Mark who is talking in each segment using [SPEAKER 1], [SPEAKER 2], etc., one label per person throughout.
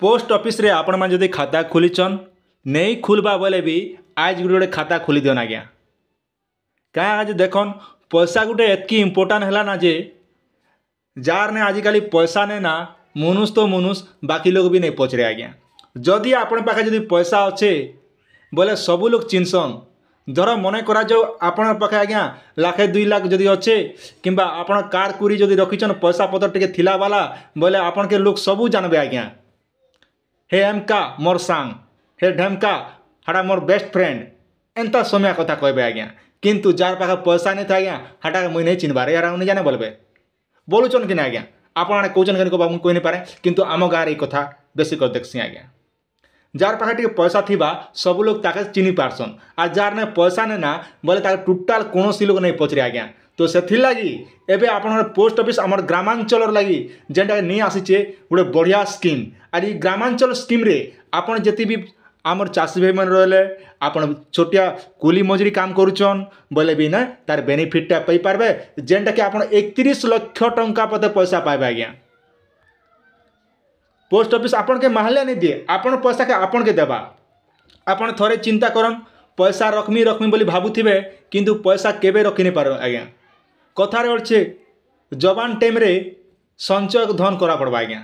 [SPEAKER 1] post ଅଫିସ୍ରେ ଆପଣମାନେ ଯଦି ଖାତା ଖୋଲିଛନ୍ ନେଇ ଖୁଲ୍ବା ବୋଲେ ବି ଆଜ୍ ଗୁଟେ ଗୋଟେ ଖାତା ଖୋଲି ଦିଅନ୍ ଆଜ୍ଞା କାଁ ଆଜି ଦେଖନ୍ ପଇସା ଗୁଟେ ଏତ୍କି ଇମ୍ପୋର୍ଟାଣ୍ଟ ହେଲା ନା ଯେ ଯାହାରନେ ଆଜିକାଲି ପଇସା ନେ ନା ମନୁଷ ତ ମନୁଷ ବାକି ଲୋକ ବି ନେଇ ପଚରେ ଆଜ୍ଞା ଯଦି ଆପଣ ପାଖେ ଯଦି ପଇସା ଅଛେ ବୋଲେ ସବୁ ଲୋକ ଚିହ୍ନସନ୍ ଧର ମନେ କରାଯାଉ ଆପଣଙ୍କ ପାଖେ ଆଜ୍ଞା ଲାଖେ ଦୁଇ ଲାଖ ଯଦି ଅଛେ କିମ୍ବା ଆପଣ କାର୍ କୁରି ଯଦି ରଖିଛନ୍ ପଇସା ପତ୍ର ଟିକେ ଥିଲାବାଲା ବୋଲେ ଆପଣକେ ଲୋକ ସବୁ ଜାଣିବେ ଆଜ୍ଞା ହେ ଏମ୍କା ମୋର୍ ସାଙ୍ଗ ହେ ଢେମ୍କା ହେଟା ମୋର୍ ବେଷ୍ଟ ଫ୍ରେଣ୍ଡ ଏନ୍ତା ସମିଆ କଥା କହିବେ ଆଜ୍ଞା କିନ୍ତୁ ଯାହାର ପାଖେ ପଇସା ନାଇଁ ଥାଏ ଆଜ୍ଞା ହେଟାକେ ମୁଇଁ ନାଇଁ ଚିହ୍ନବାରେ ଏରା ମୁଇଁ ଜାନେ ବୋଲବେ ବୋଲୁଛନ୍ କି ନା ଆଜ୍ଞା ଆପଣମାନେ କହୁଛନ୍ କେନ୍ କହିବା ମୁଁ କହିନିପାରେ କିନ୍ତୁ ଆମ ଗାଁରେ ଏଇ କଥା ବେଶୀ କରି ଦେଖ୍ସି ଆଜ୍ଞା ଯାହାର ପାଖେ ଟିକେ ପଇସା ଥିବା ସବୁ ଲୋକ ତାକେ ଚିହ୍ନି ପାରସନ୍ ଆର୍ ଯାହାର ନେ ପଇସା ନେନା ବୋଲେ ତାକେ ଟୋଟାଲ୍ କୌଣସି ଲୋକ ନାଇଁ ପଚରେ ଆଜ୍ଞା তো ସେଥିର୍ଲାଗି ଏବେ ଆପଣଙ୍କର ପୋଷ୍ଟ ଅଫିସ୍ ଆମର ଗ୍ରାମାଞ୍ଚଳର ଲାଗି ଯେନ୍ଟାକି ନେଇ ଆସିଛେ ଗୋଟେ ବଢ଼ିଆ ସ୍କିମ୍ ଆର୍ ଇ ଗ୍ରାମାଞ୍ଚଳ ସ୍କିମ୍ରେ ଆପଣ ଯେତେ ବି ଆମର ଚାଷୀ ଭାଇମାନେ ରହିଲେ ଆପଣ ଛୋଟିଆ କୁଲି ମଜୁରୀ କାମ କରୁଛନ୍ ବୋଇଲେ ବି ନା ତାର ବେନିଫିଟ୍ଟା ପାଇପାରିବେ ଯେନ୍ଟାକି ଆପଣ ଏକତିରିଶ ଲକ୍ଷ ଟଙ୍କା ପଦେ ପଇସା ପାଇବେ ଆଜ୍ଞା ପୋଷ୍ଟ ଅଫିସ୍ ଆପଣକେ ମାହାଲେ ନାଇଁ ଦିଏ ଆପଣ ପଇସାକେ ଆପଣକେ ଦେବା ଆପଣ ଥରେ ଚିନ୍ତା କରନ୍ ପଇସା ରଖ୍ମି ରଖ୍ମି ବୋଲି ଭାବୁଥିବେ କିନ୍ତୁ ପଇସା କେବେ ରଖିନି ପାର ଆଜ୍ଞା କଥାରେ ଅଛେ ଯବାନ ଟାଇମ୍ରେ ସଞ୍ଚୟ ଧନ କରା ପଡ଼ବା ଆଜ୍ଞା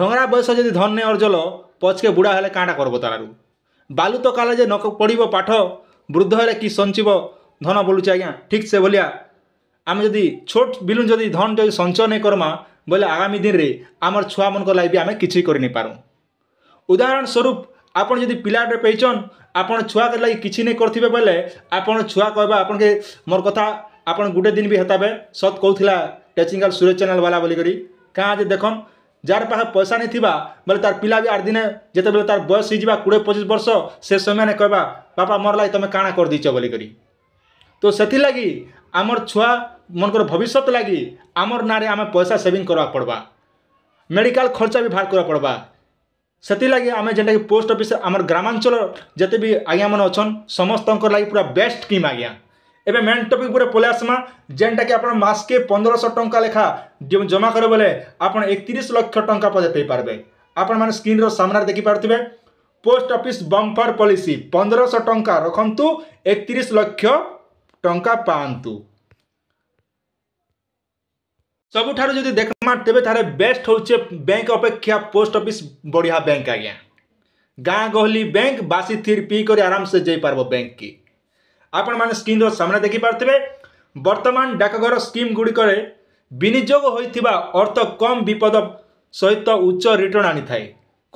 [SPEAKER 1] ଢଙ୍ଗରା ବୟସ ଯଦି ଧନ ନେଇ ଅର୍ଜଲ ପଛକେ ବୁଢ଼ା ହେଲେ କାଁଟା କରବ ତାରାରୁ ବାଲୁ ତ କାଳେ ଯେ ନ ପଢ଼ିବ ପାଠ ବୃଦ୍ଧ ହେଲେ କି ସଞ୍ଚିବ ଧନ ବୋଲୁଛେ ଆଜ୍ଞା ଠିକ୍ ସେ ଭଳିଆ ଆମେ ଯଦି ଛୋଟ ବିଲୁ ଯଦି ଧନ ଯଦି ସଞ୍ଚୟ ନାଇଁ କର୍ମା ବୋଲେ ଆଗାମୀ ଦିନରେ ଆମର ଛୁଆମାନଙ୍କ ଲାଗି ବି ଆମେ କିଛି କରି ନାଇଁ ପାରୁ ଉଦାହରଣ ସ୍ୱରୂପ ଆପଣ ଯଦି ପିଲାଟେ ପେଇଛନ୍ ଆପଣ ଛୁଆକେ ଲାଗି କିଛି ନାଇଁ କରିଥିବେ ବୋଲେ ଆପଣ ଛୁଆ କହିବା ଆପଣକେ ମୋର କଥା ଆପଣ ଗୁଟେ ଦିନ ବି ହେତାବେ ସତ୍ କହୁଥିଲା ଟେଚିଙ୍ଗାଲ ସୁରଜ ଚ୍ୟାନେଲ୍ ବାଲା ବୋଲିକରି କାଁ ଯେ ଦେଖନ୍ ଯାହାର ପାଖେ ପଇସା ନାଇଁ ଥିବା ବୋଲେ ତାର ପିଲା ବି ଆର୍ ଦିନେ ଯେତେବେଳେ ତାର ବୟସ ହେଇଯିବା କୋଡ଼ିଏ ପଚିଶ ବର୍ଷ ସେ ସେମାନେ କହିବା ବାପା ମୋର ଲାଗି ତମେ କାଣା କରିଦେଇଛ ବୋଲିକରି ତ ସେଥିର୍ଲାଗି ଆମର ଛୁଆମାନଙ୍କର ଭବିଷ୍ୟତ ଲାଗି ଆମର ନାଁରେ ଆମେ ପଇସା ସେଭିଂ କରିବାକୁ ପଡ଼ବା ମେଡ଼ିକାଲ ଖର୍ଚ୍ଚା ବି ବାହାର କରିବାକୁ ପଡ଼ବା ସେଥିର୍ଲାଗି ଆମେ ଯେନ୍ଟାକି ପୋଷ୍ଟ ଅଫିସ୍ ଆମର ଗ୍ରାମାଞ୍ଚଳ ଯେତେ ବି ଆଜ୍ଞାମାନେ ଅଛନ୍ ସମସ୍ତଙ୍କର ଲାଗି ପୁରା ବେଷ୍ଟ ସ୍କିମ୍ ଆଜ୍ଞା এবে মেন টপিক উপরে পলে আসমা যেনটাকি আপনার মাসকে পনেরোশো টঙ্কা লেখা জমা করে বেলে আপনার একত্রিশ লক্ষ টঙ্কা পর্যন্ত পাইপারবে আপনার মানে স্ক্রিনর সামনার দেখিপারে পোস্ট অফিস বম্পার পলিসি পনেরোশো টঙ্কা রখন্তু একত্রিশ লক্ষ টঙ্কা পাঁতু ସବୁଠାରୁ ଯଦି ଦେଖ୍ମା ତେବେ ତାହେଲେ ବେଷ୍ଟ ହେଉଛେ ବ୍ୟାଙ୍କ ଅପେକ୍ଷା ପୋଷ୍ଟ ଅଫିସ୍ ବଢ଼ିଆ ବ୍ୟାଙ୍କ ଆଜ୍ଞା ଗାଁ ଗହଲି ବ୍ୟାଙ୍କ ବାସି ଥିର ପିଇ କରି ଆରାମସେ ଯାଇପାରବ ବ୍ୟାଙ୍କକେ ଆପଣମାନେ ସ୍କ୍ରିନ୍ର ସାମ୍ନା ଦେଖିପାରୁଥିବେ ବର୍ତ୍ତମାନ ଡାକଘର ସ୍କିମ୍ ଗୁଡ଼ିକରେ ବିନିଯୋଗ ହୋଇଥିବା ଅର୍ଥ କମ୍ ବିପଦ ସହିତ ଉଚ୍ଚ ରିଟର୍ଣ୍ଣ ଆଣିଥାଏ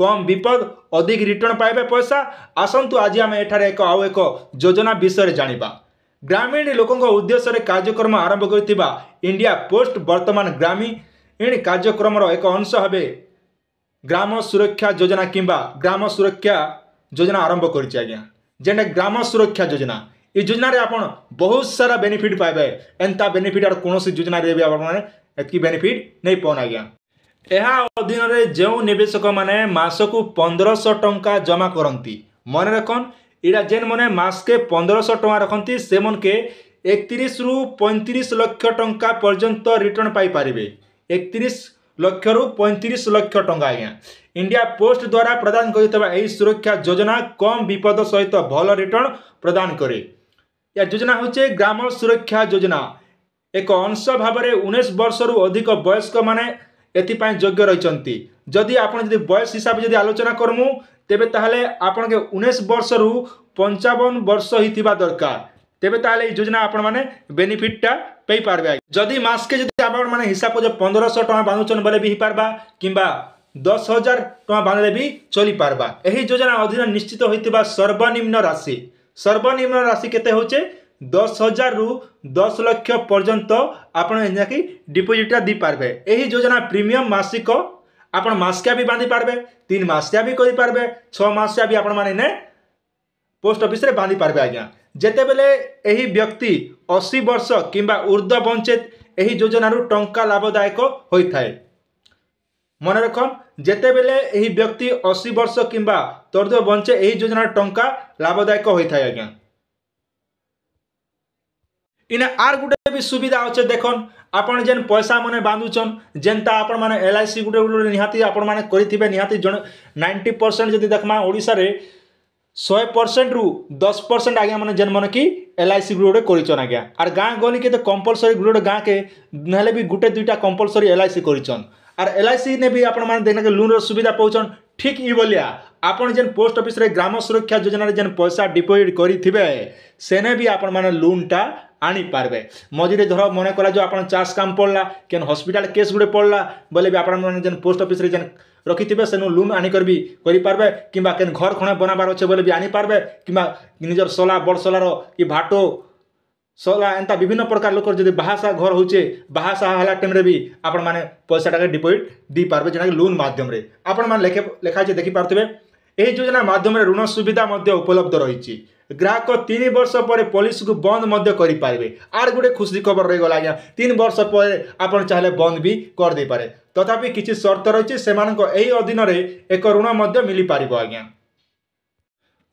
[SPEAKER 1] କମ୍ ବିପଦ ଅଧିକ ରିଟର୍ଣ୍ଣ ପାଇବେ ପଇସା ଆସନ୍ତୁ ଆଜି ଆମେ ଏଠାରେ ଏକ ଆଉ ଏକ ଯୋଜନା ବିଷୟରେ ଜାଣିବା ଗ୍ରାମୀଣ ଲୋକଙ୍କ ଉଦ୍ଦେଶ୍ୟରେ କାର୍ଯ୍ୟକ୍ରମ ଆରମ୍ଭ କରିଥିବା ଇଣ୍ଡିଆ ପୋଷ୍ଟ ବର୍ତ୍ତମାନ ଗ୍ରାମୀଣ କାର୍ଯ୍ୟକ୍ରମର ଏକ ଅଂଶ ଭାବେ ଗ୍ରାମ ସୁରକ୍ଷା ଯୋଜନା କିମ୍ବା ଗ୍ରାମ ସୁରକ୍ଷା ଯୋଜନା ଆରମ୍ଭ କରିଛି ଆଜ୍ଞା ଯେନ୍ଟା ଗ୍ରାମ ସୁରକ୍ଷା ଯୋଜନା ଏ ଯୋଜନାରେ ଆପଣ ବହୁତ ସାରା ବେନିଫିଟ୍ ପାଇବେ ଏନ୍ତା ବେନିଫିଟ୍ ଆଉ କୌଣସି ଯୋଜନାରେ ବି ଆପଣମାନେ ଏତିକି ବେନିଫିଟ୍ ନେଇପାଉନ ଆଜ୍ଞା ଏହା ଅଧୀନରେ ଯେଉଁ ନିବେଶକମାନେ ମାସକୁ ପନ୍ଦରଶହ ଟଙ୍କା ଜମା କରନ୍ତି ମନେ ରଖନ୍ ଏଇଟା ଯେନ୍ମାନେ ମାସକେ ପନ୍ଦରଶହ ଟଙ୍କା ରଖନ୍ତି ସେମନକେ ଏକତିରିଶରୁ ପଇଁତିରିଶ ଲକ୍ଷ ଟଙ୍କା ପର୍ଯ୍ୟନ୍ତ ରିଟର୍ଣ୍ଣ ପାଇପାରିବେ ଏକତିରିଶ ଲକ୍ଷରୁ ପଇଁତିରିଶ ଲକ୍ଷ ଟଙ୍କା ଆଜ୍ଞା ଇଣ୍ଡିଆ ପୋଷ୍ଟ ଦ୍ୱାରା ପ୍ରଦାନ କରିଥିବା ଏହି ସୁରକ୍ଷା ଯୋଜନା କମ୍ ବିପଦ ସହିତ ଭଲ ରିଟର୍ଣ୍ଣ ପ୍ରଦାନ କରେ ୟା ଯୋଜନା ହେଉଛି ଗ୍ରାମ ସୁରକ୍ଷା ଯୋଜନା ଏକ ଅଂଶ ଭାବରେ ଉଣେଇଶ ବର୍ଷରୁ ଅଧିକ ବୟସ୍କମାନେ ଏଥିପାଇଁ ଯୋଗ୍ୟ ରହିଛନ୍ତି ଯଦି ଆପଣ ଯଦି ବୟସ ହିସାବରେ ଯଦି ଆଲୋଚନା କରମୁ ତେବେ ତାହେଲେ ଆପଣକେ ଉଣେଇଶ ବର୍ଷରୁ ପଞ୍ଚାବନ ବର୍ଷ ହେଇଥିବା ଦରକାର ତେବେ ତାହେଲେ ଏଇ ଯୋଜନା ଆପଣମାନେ ବେନିଫିଟ୍ଟା ପାଇପାରିବେ ଯଦି ମାସକେ ଯଦି ଆପଣମାନେ ହିସାବ ପନ୍ଦରଶହ ଟଙ୍କା ବାନ୍ଧୁଛନ୍ ବୋଲେ ବି ହେଇପାରବା କିମ୍ବା ଦଶ ହଜାର ଟଙ୍କା ବାନ୍ଧିଲେ ବି ଚଳିପାରବା ଏହି ଯୋଜନା ଅଧୀନ ନିଶ୍ଚିତ ହୋଇଥିବା ସର୍ବନିମ୍ନ ରାଶି ସର୍ବନିମ୍ନ ରାଶି କେତେ ହେଉଛେ ଦଶ ହଜାରରୁ ଦଶ ଲକ୍ଷ ପର୍ଯ୍ୟନ୍ତ ଆପଣ ଯାହାକି ଡିପୋଜିଟ୍ଟା ଦେଇପାରିବେ ଏହି ଯୋଜନା ପ୍ରିମିୟମ୍ ମାସିକ ଆପଣ ମାସିକିଆ ବି ବାନ୍ଧି ପାରିବେ ତିନି ମାସିକିଆ ବି କରିପାରିବେ ଛଅ ମାସିକିଆ ବି ଆପଣମାନେ ନେ ପୋଷ୍ଟ ଅଫିସରେ ବାନ୍ଧି ପାରିବେ ଆଜ୍ଞା ଯେତେବେଳେ ଏହି ବ୍ୟକ୍ତି ଅଶୀ ବର୍ଷ କିମ୍ବା ଉର୍ଦ୍ଧ୍ୱ ବଞ୍ଚେତ ଏହି ଯୋଜନାରୁ ଟଙ୍କା ଲାଭଦାୟକ ହୋଇଥାଏ মনে রখন যেতবে এই ব্যক্তি অশি বর্ষ কিংবা তর্দ বঞ্চে এই যোজনার টঙ্কা লাভদায়ক হয়ে থাকে আজ্ঞা ইনে আর গোটে বি সুবিধা অছে দেখুন আপনার যেন পয়সা মানে বাঁধুছন যেটা আপন মানে এলআইসি গোটে গোটে নিহতি আপন মানে করে নিহতি জন নাইনটি 90% যদি দেখমা ওড়িশা শহে 100% রু দশ 10% আজ্ঞা মানে যেন মানে কি এলআইসি গোটে করিছন আজ্ঞা আর গাঁ গলি কে তো কম্পলসরি গ্রুপে গোটে গাঁকে নহলে বি গোটে দুইটা কম্পলসরি এলআইসি করিছন आर एल आई सी ने भी आपने देखने लोन रुविधा पाँच ठीक ये ଆପଣ ଯେନ୍ ପୋଷ୍ଟ ଅଫିସରେ ଗ୍ରାମ ସୁରକ୍ଷା ଯୋଜନାରେ ଯେନ୍ ପଇସା ଡିପୋଜିଟ୍ କରିଥିବେ ସେନେ ବି ଆପଣମାନେ ଲୋନ୍ଟା ଆଣିପାରିବେ ମଝିରେ ଧର ମନେ କଲା ଯେଉଁ ଆପଣ ଚାର୍ଜ କାମ ପଡ଼ଲା କେନ୍ ହସ୍ପିଟାଲ କେସ୍ ଗୋଟେ ପଡ଼ଲା ବୋଲେ ବି ଆପଣମାନେ ଯେନ୍ ପୋଷ୍ଟ ଅଫିସରେ ଯେନ୍ ରଖିଥିବେ ସେନୁ ଲୋନ୍ ଆଣିକରି ବି କରିପାରିବେ କିମ୍ବା କେନ୍ ଘର ଖଣେ ବନାବାର ଅଛେ ବୋଲେ ବି ଆଣିପାରିବେ କିମ୍ବା ନିଜର ସଲା ବଡ଼ ସଲାର କି ଭାଟୋ ସଲା ଏନ୍ତା ବିଭିନ୍ନ ପ୍ରକାର ଲୋକର ଯଦି ବାହାସାହା ଘର ହେଉଛେ ବାହାସାହା ହେଲା ଟାଇମ୍ରେ ବି ଆପଣମାନେ ପଇସାଟାକେ ଡିପୋଜିଟ୍ ଦେଇପାରିବେ ଯେନ୍ଟାକି ଲୋନ୍ ମାଧ୍ୟମରେ ଆପଣମାନେ ଲେଖା ଲେଖାଛି ଦେଖିପାରୁଥିବେ ଏହି ଯୋଜନା ମାଧ୍ୟମରେ ଋଣ ସୁବିଧା ମଧ୍ୟ ଉପଲବ୍ଧ ରହିଛି ଗ୍ରାହକ ତିନି ବର୍ଷ ପରେ ପଲିସିକୁ ବନ୍ଦ ମଧ୍ୟ କରିପାରିବେ ଆର୍ ଗୋଟେ ଖୁସି ଖବର ରହିଗଲା ଆଜ୍ଞା ତିନି ବର୍ଷ ପରେ ଆପଣ ଚାହିଁଲେ ବନ୍ଦ ବି କରିଦେଇପାରେ ତଥାପି କିଛି ସର୍ତ୍ତ ରହିଛି ସେମାନଙ୍କ ଏହି ଅଧୀନରେ ଏକ ଋଣ ମଧ୍ୟ ମିଳିପାରିବ ଆଜ୍ଞା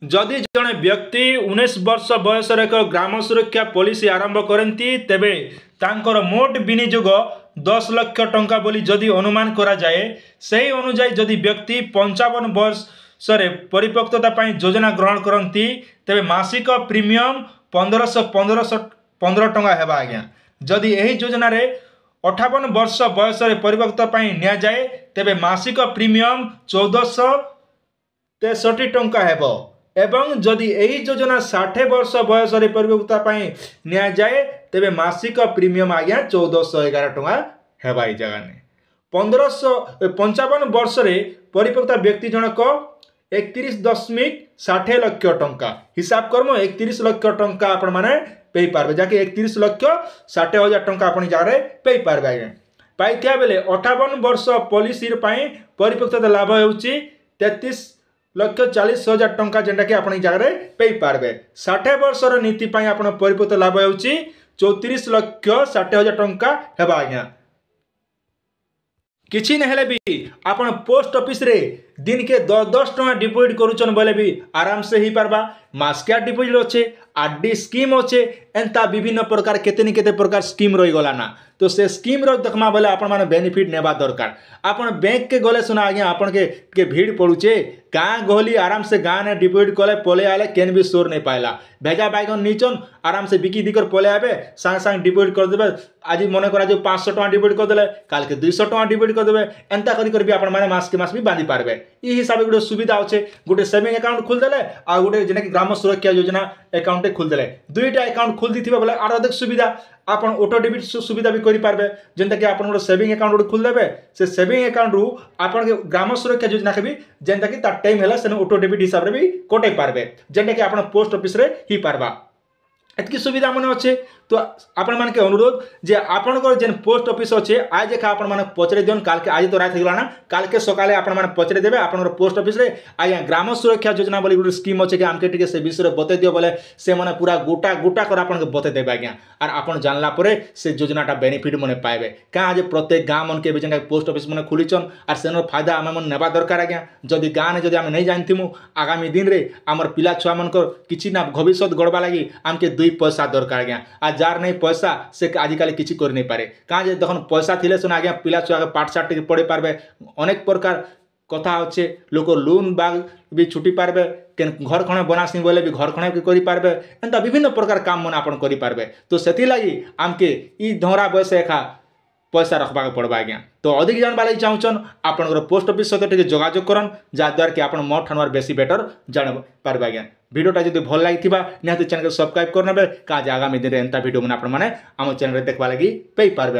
[SPEAKER 1] ଯଦି ଜଣେ ବ୍ୟକ୍ତି ଉଣେଇଶ ବର୍ଷ ବୟସର ଏକ ଗ୍ରାମ ସୁରକ୍ଷା ପଲିସି ଆରମ୍ଭ କରନ୍ତି ତେବେ ତାଙ୍କର ମୋଟ ବିନିଯୋଗ ଦଶ ଲକ୍ଷ ଟଙ୍କା ବୋଲି ଯଦି ଅନୁମାନ କରାଯାଏ ସେହି ଅନୁଯାୟୀ ଯଦି ବ୍ୟକ୍ତି ପଞ୍ଚାବନ ବର୍ଷରେ ପରିପକ୍ୱତା ପାଇଁ ଯୋଜନା ଗ୍ରହଣ କରନ୍ତି ତେବେ ମାସିକ ପ୍ରିମିୟମ୍ ପନ୍ଦରଶହ ପନ୍ଦରଶହ ପନ୍ଦର ଟଙ୍କା ହେବା ଆଜ୍ଞା ଯଦି ଏହି ଯୋଜନାରେ ଅଠାବନ ବର୍ଷ ବୟସରେ ପରିପକ୍ୱତା ପାଇଁ ନିଆଯାଏ ତେବେ ମାସିକ ପ୍ରିମିୟମ୍ ଚଉଦଶହ ତେଷଠି ଟଙ୍କା ହେବ এবং যদি ଏହି ଯୋଜନା ଷାଠିଏ ବର୍ଷ ବୟସରେ ପରିବକ୍ତା ପାଇଁ ନିଆଯାଏ ତେବେ ମାସିକ ପ୍ରିମିୟମ୍ ଆଜ୍ଞା ଚଉଦଶହ ଏଗାର ଟଙ୍କା ହେବା ଏଇ ଜାଗାନେ ପନ୍ଦରଶହ ପଞ୍ଚାବନ ବର୍ଷରେ ପରିପକ୍ତା ବ୍ୟକ୍ତି ଜଣକ ଏକତିରିଶ ଦଶମିକ ଷାଠିଏ ଲକ୍ଷ ଟଙ୍କା ହିସାବ କର୍ମ ଏକତିରିଶ ଲକ୍ଷ ଟଙ୍କା ଆପଣମାନେ ପାଇପାରିବେ ଯାହାକି ଏକତିରିଶ ଲକ୍ଷ ଷାଠିଏ ହଜାର ଟଙ୍କା ଆପଣ ଜାଗାରେ ପାଇପାରିବେ ଆଜ୍ଞା ପାଇଥିବା ବେଳେ ଅଠାବନ ବର୍ଷ ପଲିସି ପାଇଁ ପରିପକ୍ତା ଲାଭ ହେଉଛି ତେତିଶ লক্ষ চালিশ হাজার টঙ্কা যেটাকি আপনার এই জায়গায় পেইপারে ষাঠে বর্ষর নীতি আপনার পরিপূত লাভ হচ্ছে চৌত্রিশ লক্ষ ষাঠে হাজার টঙ্কা হওয়া আজ্ঞা কিছু নহলে বি আপনার পোস্ট অফিসে দিনকে দশ দশ টাকা ডিপোজিট করছেন বলে বি আরামসে হয়ে পারবা মাসকিয়া ডিপোজিট অছে আর ডি স্কিম অছে এন্তা বিভিন্ন প্রকার কেতে নি কেতে প্রকার স্কিম রইগলা না তো সে স্কিম্র দেখমা বেলে আপনার বেনিফিট নেওয়া দরকার আপনার ব্যাঙ্ককে গলে সিনা আজ্ঞা আপনাকে টিকিয়ে ভিড় পড়ুছে গাঁ গহলি আরামসে গাঁনে ডিপোজিট কলে পলে আলে কেন বি সোর নেই পাইলা ভেজা বাইগন নিচন আরামসে বিকি দিকর পলে আবে সাংে সাংে ডিপোজিট করেদেবে আজ মনে করা যে পাঁচশো টাকা ডিপোজিট করেদেলে কালকে দুইশো টাকা ডিপোজিট করেদেবে এন্তা করি করি আপনার মাসকে মাস বি বাঁধি পারবে এই হিসাবে গোটে সুবিধা অছে গোটে সেভিং একাউন্ট খুলদেলে আর গোটে যেটা গ্রাম সুরক্ষা যোজনা একাউন্টে খুলদেলে দুইটা একাউন্ট খুলদি বেলে আর অধিক সুবিধা ଆପଣ ଅଟୋ ଡେବିଟ୍ ସୁବିଧା ବି କରିପାରିବେ ଯେନ୍ତାକି ଆପଣ ଗୋଟେ ସେଭିଂ ଆକାଉଣ୍ଟ ଗୋଟେ ଖୋଲିଦେବେ ସେ ସେଭିଂ ଆକାଉଣ୍ଟରୁ ଆପଣଙ୍କ ଗ୍ରାମ ସୁରକ୍ଷା ଯୋଜନାକେ ବି ଯେନ୍ତାକି ତାର ଟାଇମ୍ ହେଲା ସେନ ଅଟୋ ଡେବିଟ୍ ହିସାବରେ ବି କଟେଇ ପାରିବେ ଯେନ୍ଟାକି ଆପଣ ପୋଷ୍ଟ ଅଫିସରେ ହେଇପାରବା ଏତିକି ସୁବିଧା ମାନେ ଅଛେ તો આપણમાનકે અનુરોધ જે આપણଙ୍କର ଯେନ୍ ପୋଷ୍ଟ ଅଫିସ୍ ଅଛେ ଆଜ୍ ଏକା ଆପଣମାନେ ପଚରେଇ ଦିଅନ୍ କାଲ୍କେ ଆଜି ତ ରାତି ହେଇଗଲାନା କାଲ୍କେ ସକାଳେ ଆପଣମାନେ ପଚରେଇ ଦେବେ ଆପଣଙ୍କର ପୋଷ୍ଟ ଅଫିସ୍ରେ ଆଜ୍ଞା ଗ୍ରାମ ସୁରକ୍ଷା ଯୋଜନା ବୋଲି ଗୋଟେ ସ୍କିମ୍ ଅଛେ କି ଆମକେ ଟିକେ ସେ ବିଷୟରେ ବତେଇ ଦିଅ ବୋଲେ ସେମାନେ ପୁରା ଗୋଟା ଗୋଟା କରି ଆପଣଙ୍କୁ ବତେଇ ଦେବେ ଆଜ୍ଞା ଆର୍ ଆପଣ ଜାଣିଲା ପରେ ସେ ଯୋଜନାଟା ବେନିଫିଟ୍ ମାନେ ପାଇବେ କାଁ ଯେ ପ୍ରତ୍ୟେକ ଗାଁ ମନକେ ଏବେ ଯେନ୍ଟା ପୋଷ୍ଟ ଅଫିସ୍ ମାନେ ଖୋଲିଛନ୍ ଆର୍ ସେନର ଫାଇଦା ଆମେମାନେ ନେବା ଦରକାର ଆଜ୍ଞା ଯଦି ଗାଁନେ ଯଦି ଆମେ ନେଇ ଜାଣିଥିମୁ ଆଗାମୀ ଦିନରେ ଆମର ପିଲା ଛୁଆମାନଙ୍କର କିଛି ନା ଭବିଷ୍ୟତ ଗଢ଼ବା ଲାଗି ଆମକେ ଦୁଇ ପଇସା ଦରକାର ଆଜ୍ଞା ଆର୍ যার ନାହିଁ ପଇସା ସେ ଆଜିକାଲି କିଛି କରିନେଇପାରେ କାଁ ଯେ ଦେଖନ୍ ପଇସା ଥିଲେ ସିନା ଆଜ୍ଞା ପିଲା ଛୁଆକେ ପାଠଶାଠ ଟିକେ ପଢ଼େଇ ପାରବେ ଅନେକ ପ୍ରକାର କଥା ଅଛେ ଲୋକ ଲୋନ୍ ବାଗ୍ ବି ଛୁଟି ପାରବେ କେନ୍ ଘର ଖଣେ ବନାସି ବୋଲେ ବି ଘର ଖଣେ ବି କରିପାରବେ ଏନ୍ତା ବିଭିନ୍ନ ପ୍ରକାର କାମ ମାନେ ଆପଣ କରିପାରବେ ତ ସେଥିଲାଗି ଆମକେ ଇ ଧରା ବୟସ ଏଖା ପଇସା ରଖ୍ବାକେ ପଡ଼ବା ଆଜ୍ଞା ତ ଅଧିକ ଜାଣିବା ଲାଗି ଚାହୁଁଛନ୍ ଆପଣଙ୍କର ପୋଷ୍ଟ ଅଫିସ୍ ସହିତ ଟିକେ ଯୋଗାଯୋଗ କରନ୍ ଯାହାଦ୍ୱାରା କି ଆପଣ ମୋ ଠାରୁ ବେଶୀ ବେଟର୍ ଜାଣିପାରିବେ ଆଜ୍ଞା ଭିଡ଼ିଓଟା ଯଦି ଭଲ ଲାଗିଥିବା ନିହାତି ଚ୍ୟାନେଲ୍କୁ ସବସ୍କ୍ରାଇବ୍ କରିନେବେ କାଜେ ଆଗାମୀ ଦିନରେ ଏନ୍ତା ଭିଡ଼ିଓମାନେ ଆପଣମାନେ ଆମ ଚ୍ୟାନେଲ୍ରେ ଦେଖ୍ବା ଲାଗି ପାଇପାରିବେ